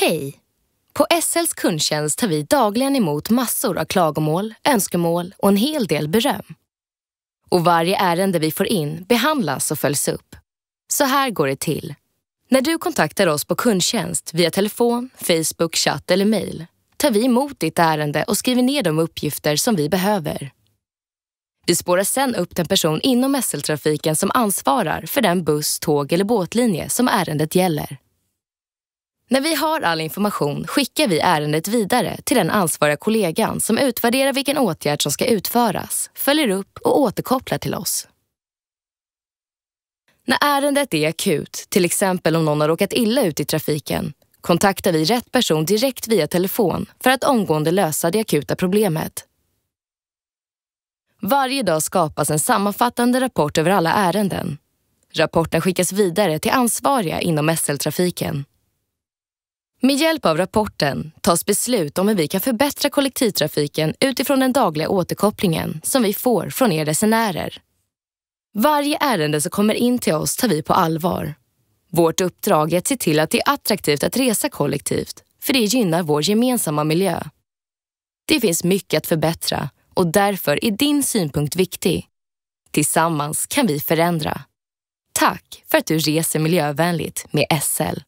Hej! På SLs kundtjänst tar vi dagligen emot massor av klagomål, önskemål och en hel del beröm. Och varje ärende vi får in behandlas och följs upp. Så här går det till. När du kontaktar oss på kundtjänst via telefon, Facebook, chatt eller mejl tar vi emot ditt ärende och skriver ner de uppgifter som vi behöver. Vi spårar sedan upp den person inom SL-trafiken som ansvarar för den buss, tåg eller båtlinje som ärendet gäller. När vi har all information skickar vi ärendet vidare till den ansvariga kollegan som utvärderar vilken åtgärd som ska utföras, följer upp och återkopplar till oss. När ärendet är akut, till exempel om någon har råkat illa ut i trafiken, kontaktar vi rätt person direkt via telefon för att omgående lösa det akuta problemet. Varje dag skapas en sammanfattande rapport över alla ärenden. Rapporten skickas vidare till ansvariga inom SL-trafiken med hjälp av rapporten tas beslut om hur vi kan förbättra kollektivtrafiken utifrån den dagliga återkopplingen som vi får från er resenärer. Varje ärende som kommer in till oss tar vi på allvar. Vårt uppdrag är att se till att det är attraktivt att resa kollektivt, för det gynnar vår gemensamma miljö. Det finns mycket att förbättra och därför är din synpunkt viktig. Tillsammans kan vi förändra. Tack för att du reser miljövänligt med SL.